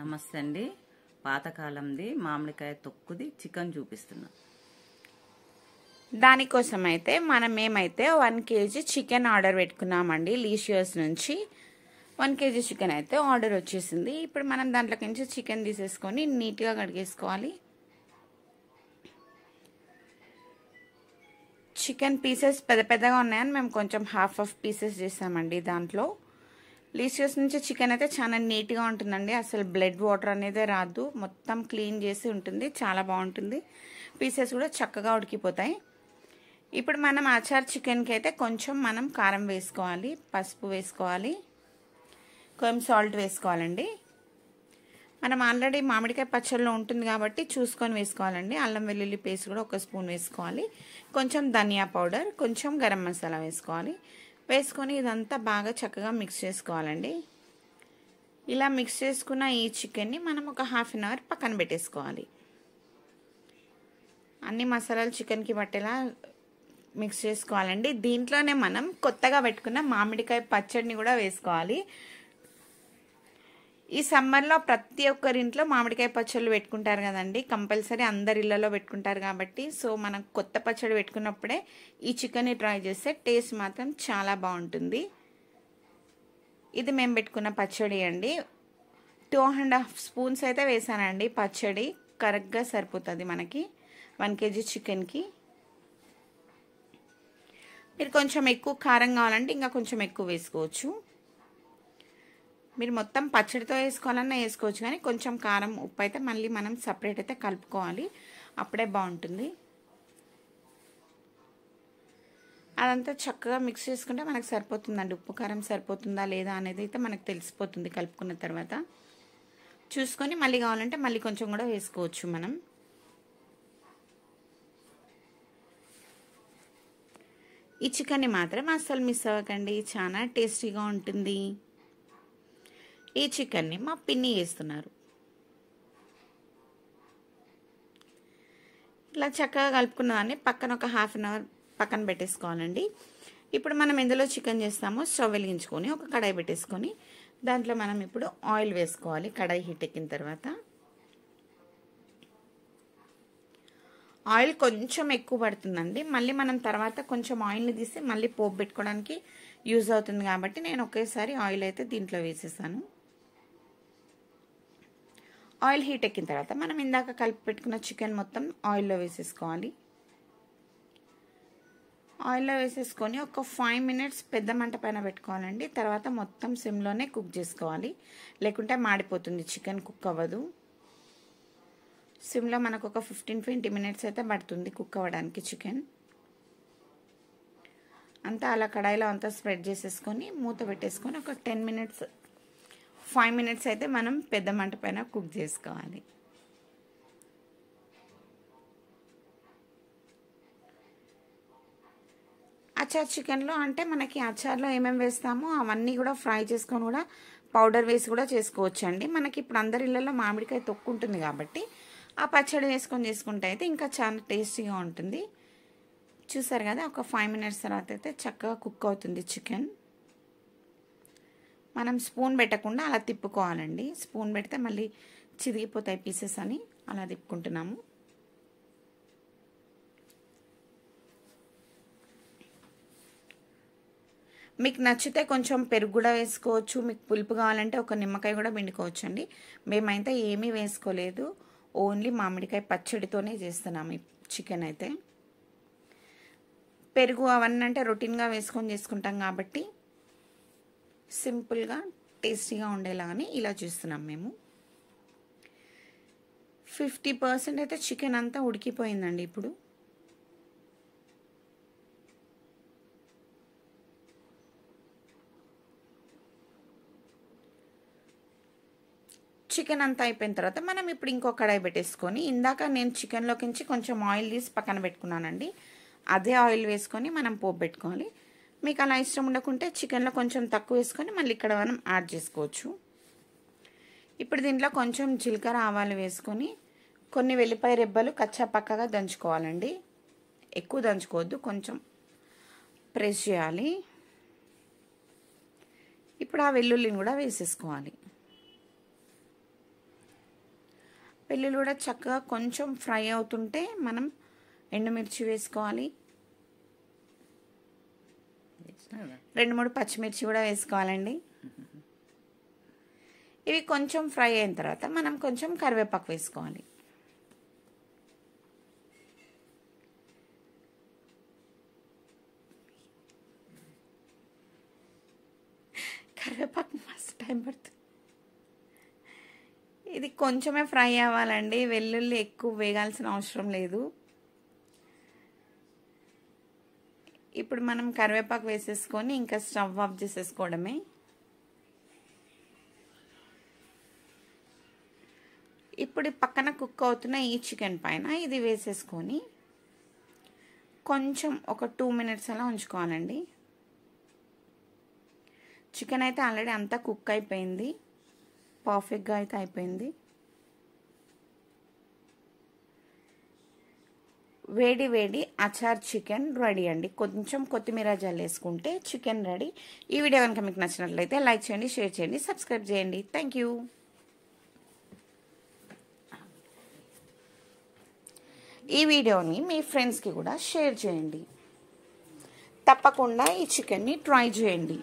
నమస్తే అండి పాతకాలంది మామిడికాయ తొక్కుది చికెన్ చూపిస్తున్నా దానికోసం అయితే మనం ఏమైతే వన్ కేజీ చికెన్ ఆర్డర్ పెట్టుకున్నామండి లీషియోస్ నుంచి వన్ కేజీ చికెన్ అయితే ఆర్డర్ వచ్చేసింది ఇప్పుడు మనం దాంట్లోకి నుంచి చికెన్ తీసేసుకొని నీట్గా కడిగేసుకోవాలి చికెన్ పీసెస్ పెద్ద పెద్దగా ఉన్నాయని మేము కొంచెం హాఫ్ హాఫ్ పీసెస్ చేసామండి దాంట్లో లీసియస్ నుంచి చికెన్ అయితే చాలా నీట్గా ఉంటుందండి అసలు బ్లడ్ వాటర్ అనేది రాదు మొత్తం క్లీన్ చేసి ఉంటుంది చాలా బాగుంటుంది పీసెస్ కూడా చక్కగా ఉడికిపోతాయి ఇప్పుడు మనం ఆచార్ చికెన్కి అయితే కొంచెం మనం కారం వేసుకోవాలి పసుపు వేసుకోవాలి కొంచెం సాల్ట్ వేసుకోవాలండి మనం ఆల్రెడీ మామిడికాయ పచ్చళ్ళలో ఉంటుంది కాబట్టి చూసుకొని వేసుకోవాలండి అల్లం వెల్లుల్లి పేస్ట్ కూడా ఒక స్పూన్ వేసుకోవాలి కొంచెం ధనియా పౌడర్ కొంచెం గరం మసాలా వేసుకోవాలి వేసుకొని ఇదంతా బాగా చక్కగా మిక్స్ చేసుకోవాలండి ఇలా మిక్స్ చేసుకున్న ఈ చికెన్ని మనం ఒక హాఫ్ అన్ అవర్ పక్కన పెట్టేసుకోవాలి అన్ని మసాలాలు చికెన్కి పట్టేలా మిక్స్ చేసుకోవాలండి దీంట్లోనే మనం కొత్తగా పెట్టుకున్న మామిడికాయ పచ్చడిని కూడా వేసుకోవాలి ఈ సమ్మర్లో ప్రతి ఒక్కరింట్లో మామిడికాయ పచ్చళ్ళు పెట్టుకుంటారు కదండి కంపల్సరీ అందరి ఇళ్లలో పెట్టుకుంటారు కాబట్టి సో మనం కొత్త పచ్చడి పెట్టుకున్నప్పుడే ఈ చికెన్ని ట్రై చేస్తే టేస్ట్ మాత్రం చాలా బాగుంటుంది ఇది మేము పెట్టుకున్న పచ్చడి అండి టూ అండ్ హాఫ్ స్పూన్స్ అయితే వేసానండి పచ్చడి కరెక్ట్గా సరిపోతుంది మనకి వన్ కేజీ చికెన్కి మీరు కొంచెం ఎక్కువ కారం కావాలంటే ఇంకా కొంచెం ఎక్కువ వేసుకోవచ్చు మీరు మొత్తం పచ్చడితో వేసుకోవాలన్నా వేసుకోవచ్చు కానీ కొంచెం కారం ఉప్పు అయితే మళ్ళీ మనం సపరేట్ అయితే కలుపుకోవాలి అప్పుడే బాగుంటుంది అదంతా చక్కగా మిక్స్ చేసుకుంటే మనకు సరిపోతుందండి ఉప్పు కారం సరిపోతుందా లేదా అనేది అయితే మనకు తెలిసిపోతుంది కలుపుకున్న తర్వాత చూసుకొని మళ్ళీ కావాలంటే మళ్ళీ కొంచెం కూడా వేసుకోవచ్చు మనం ఈ చికెన్ని మాత్రం అస్సలు మిస్ అవ్వకండి చాలా టేస్టీగా ఉంటుంది ఈ చికెన్ని మా పిన్ని వేస్తున్నారు ఇలా చక్కగా కలుపుకున్న దాన్ని పక్కన ఒక హాఫ్ అన్ అవర్ పక్కన పెట్టేసుకోవాలండి ఇప్పుడు మనం ఎందులో చికెన్ చేస్తామో స్టవ్ వెలిగించుకొని ఒక కడాయి పెట్టేసుకొని దాంట్లో మనం ఇప్పుడు ఆయిల్ వేసుకోవాలి కడాయి హీట్ ఎక్కిన తర్వాత ఆయిల్ కొంచెం ఎక్కువ పడుతుందండి మళ్ళీ మనం తర్వాత కొంచెం ఆయిల్ని తీసి మళ్ళీ పోపు పెట్టుకోవడానికి యూజ్ అవుతుంది కాబట్టి నేను ఒకేసారి ఆయిల్ అయితే దీంట్లో వేసేసాను ఆయిల్ హీట్ ఎక్కిన తర్వాత మనం ఇందాక కలిపి పెట్టుకున్న చికెన్ మొత్తం ఆయిల్లో వేసేసుకోవాలి ఆయిల్లో వేసేసుకొని ఒక ఫైవ్ మినిట్స్ పెద్ద మంట పైన పెట్టుకోవాలండి తర్వాత మొత్తం సిమ్లోనే కుక్ చేసుకోవాలి లేకుంటే మాడిపోతుంది చికెన్ కుక్ అవ్వదు సిమ్లో మనకు ఒక ఫిఫ్టీన్ ట్వంటీ మినిట్స్ అయితే పడుతుంది కుక్ అవ్వడానికి చికెన్ అంతా అలా కడాయిలో అంతా స్ప్రెడ్ చేసేసుకొని మూత పెట్టేసుకొని ఒక టెన్ మినిట్స్ ఫైవ్ మినిట్స్ అయితే మనం పెద్ద మంట పైన కుక్ చేసుకోవాలి అచార్ చికెన్లో అంటే మనకి అచార్లో ఏమేమి వేస్తామో అవన్నీ కూడా ఫ్రై చేసుకొని కూడా పౌడర్ వేసి కూడా చేసుకోవచ్చు అండి మనకి ఇప్పుడు అందరి ఇళ్ళల్లో మామిడికాయ తొక్కు ఉంటుంది కాబట్టి ఆ పచ్చడి వేసుకొని చేసుకుంటే అయితే ఇంకా చాలా టేస్టీగా ఉంటుంది చూసారు కదా ఒక ఫైవ్ మినిట్స్ తర్వాత అయితే చక్కగా కుక్ అవుతుంది చికెన్ మనం స్పూన్ పెట్టకుండా అలా తిప్పుకోవాలండి స్పూన్ పెడితే మళ్ళీ చిరిగిపోతాయి పీసెస్ అని అలా తిప్పుకుంటున్నాము మీకు నచ్చితే కొంచెం పెరుగు కూడా వేసుకోవచ్చు మీకు పులుపు కావాలంటే ఒక నిమ్మకాయ కూడా పిండుకోవచ్చు అండి మేమైతే ఏమీ వేసుకోలేదు ఓన్లీ మామిడికాయ పచ్చడితోనే చేస్తున్నాము చికెన్ అయితే పెరుగు అవన్నీ అంటే రొటీన్గా వేసుకొని చేసుకుంటాం కాబట్టి సింపుల్గా టేస్టీగా ఉండేలాగానే ఇలా చేస్తున్నాం మేము ఫిఫ్టీ పర్సెంట్ అయితే చికెన్ అంతా ఉడికిపోయిందండి ఇప్పుడు చికెన్ అంతా అయిపోయిన తర్వాత మనం ఇప్పుడు ఇంకో కడాయి పెట్టేసుకొని ఇందాక నేను చికెన్లోకించి కొంచెం ఆయిల్ తీసి పక్కన పెట్టుకున్నానండి అదే ఆయిల్ వేసుకొని మనం పోపు పెట్టుకోవాలి మీకు అలా ఇష్టం ఉండకుంటే చికెన్లో కొంచెం తక్కువ వేసుకొని మళ్ళీ ఇక్కడ మనం యాడ్ చేసుకోవచ్చు ఇప్పుడు దీంట్లో కొంచెం జీలకర్ర ఆవాలు వేసుకొని కొన్ని వెల్లిపాయ రెబ్బలు కచ్చా పక్కగా దంచుకోవాలండి ఎక్కువ దంచుకోవద్దు కొంచెం ప్రెస్ చేయాలి ఇప్పుడు ఆ వెల్లుల్లిని కూడా వేసేసుకోవాలి వెల్లుల్లి కూడా చక్కగా కొంచెం ఫ్రై అవుతుంటే మనం ఎండుమిర్చి వేసుకోవాలి రెండు మూడు పచ్చిమిర్చి కూడా వేసుకోవాలండి ఇవి కొంచెం ఫ్రై అయిన తర్వాత మనం కొంచెం కరివేపాకు వేసుకోవాలి కరివేపాకు మస్తు టైం పడుతుంది ఇది కొంచెమే ఫ్రై అవ్వాలండి వెల్లుల్లి ఎక్కువ వేగాల్సిన అవసరం లేదు ఇప్పుడు మనం కరివేపాకు వేసేసుకొని ఇంకా స్టవ్ ఆఫ్ చేసేసుకోవడమే ఇప్పుడు పక్కన కుక్ అవుతున్న ఈ చికెన్ పైన ఇది వేసేసుకొని కొంచెం ఒక టూ మినిట్స్ అలా ఉంచుకోవాలండి చికెన్ అయితే ఆల్రెడీ అంతా కుక్ అయిపోయింది పర్ఫెక్ట్గా అయితే అయిపోయింది వేడి వేడి అచార్ చికెన్ రెడీ అండి కొంచెం కొత్తిమీర వేసుకుంటే చికెన్ రెడీ ఈ వీడియో కనుక మీకు నచ్చినట్లయితే లైక్ చేయండి షేర్ చేయండి సబ్స్క్రైబ్ చేయండి థ్యాంక్ యూ ఈ వీడియోని మీ ఫ్రెండ్స్కి కూడా షేర్ చేయండి తప్పకుండా ఈ చికెన్ని ట్రై చేయండి